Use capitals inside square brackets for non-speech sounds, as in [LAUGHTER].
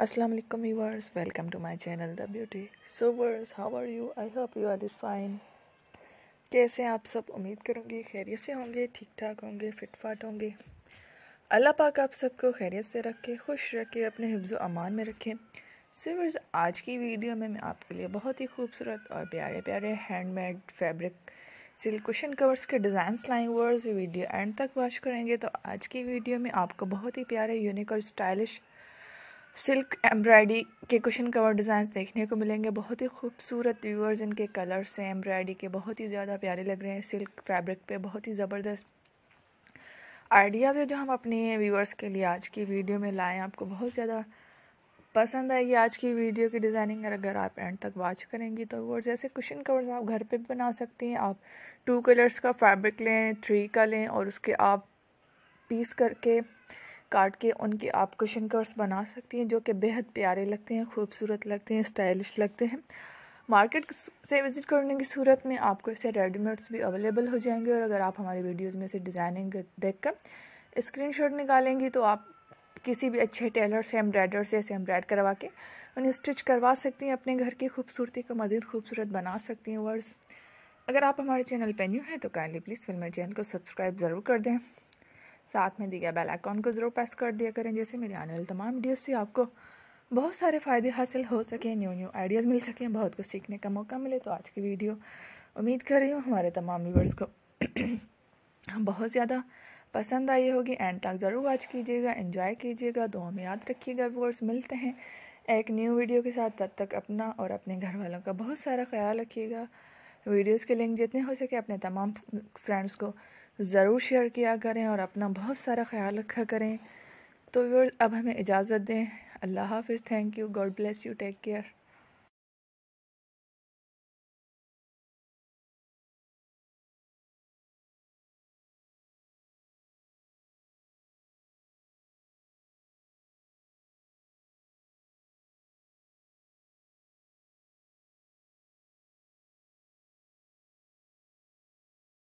अस्सलाम वालेकुम viewers welcome to my channel the beauty so verse how are you I hope you are is fine कैसे आप सब उम्मीद करूँगी खैरियत से होंगे ठीक ठाक होंगे फिट फाट होंगे अल्लाह पाक आप सबको खैरियत से रखे खुश रखे अपने हिफ्ज़ अमान में रखें सोवर्स आज की वीडियो में मैं आपके लिए बहुत ही खूबसूरत और प्यारे प्यारे handmade fabric silk cushion covers के designs line verse video end तक वॉच करेंगे तो आज की वीडियो में आपको बहुत ही प्यारे यूनिक और स्टाइलिश सिल्क एम्ब्रॉयडरी के कुशन कवर डिज़ाइंस देखने को मिलेंगे बहुत ही खूबसूरत व्यूअर्स इनके कलर से एम्ब्रॉयडरी के बहुत ही ज़्यादा प्यारे लग रहे हैं सिल्क फैब्रिक पे बहुत ही ज़बरदस्त आइडियाज़ है जो हम अपने व्यूअर्स के लिए आज की वीडियो में हैं आपको बहुत ज़्यादा पसंद आएगी आज की वीडियो की डिज़ाइनिंग अगर आप एंड तक वॉच करेंगी तो वो जैसे कुशन कवर्स आप घर पे भी बना सकती हैं आप टू कलर्स का फैब्रिक लें थ्री का लें और उसके आप पीस करके काट के उनके आप कुशन कर्स बना सकती हैं जो कि बेहद प्यारे लगते हैं खूबसूरत लगते हैं स्टाइलिश लगते हैं मार्केट से विज़िट करने की सूरत में आपको इसे रेडीमेड्स भी अवेलेबल हो जाएंगे और अगर आप हमारी वीडियोज़ में से डिज़ाइनिंग देख कर स्क्रीन निकालेंगी तो आप किसी भी अच्छे टेलर से एम्ब्रॉयडर से ऐसे एम्ब्रॉयड करवा के उन्हें स्टिच करवा सकती हैं अपने घर की खूबसूरती को मज़ीद खूबसूरत बना सकती हैं वर्ड्स अगर आप हमारे चैनल पर न्यू हैं तो काइंडली प्लीज़ फिर मेरे चैनल को सब्सक्राइब ज़रूर कर दें साथ में दिया बेल आइकॉन को ज़रूर प्रेस कर दिया करें जैसे मेरे आने वाले तमाम वीडियोस से आपको बहुत सारे फ़ायदे हासिल हो सकें न्यू न्यू आइडियाज़ मिल सकें बहुत कुछ सीखने का मौका मिले तो आज की वीडियो उम्मीद कर रही हूँ हमारे तमाम व्यूवर्स को [CLEARS THROAT] बहुत ज़्यादा पसंद आई होगी एंड तक ज़रूर वॉच कीजिएगा इन्जॉय कीजिएगा दो हमें याद रखिएगा व्यूवर्स मिलते हैं एक न्यू वीडियो के साथ तब तक अपना और अपने घर वालों का बहुत सारा ख्याल रखिएगा वीडियोज़ के लिंक जितने हो सके अपने तमाम फ्रेंड्स को ज़रूर शेयर किया करें और अपना बहुत सारा ख्याल रखा करें तो व्यवर्स अब हमें इजाज़त दें अल्लाह हाफिज़ thank you God bless you take care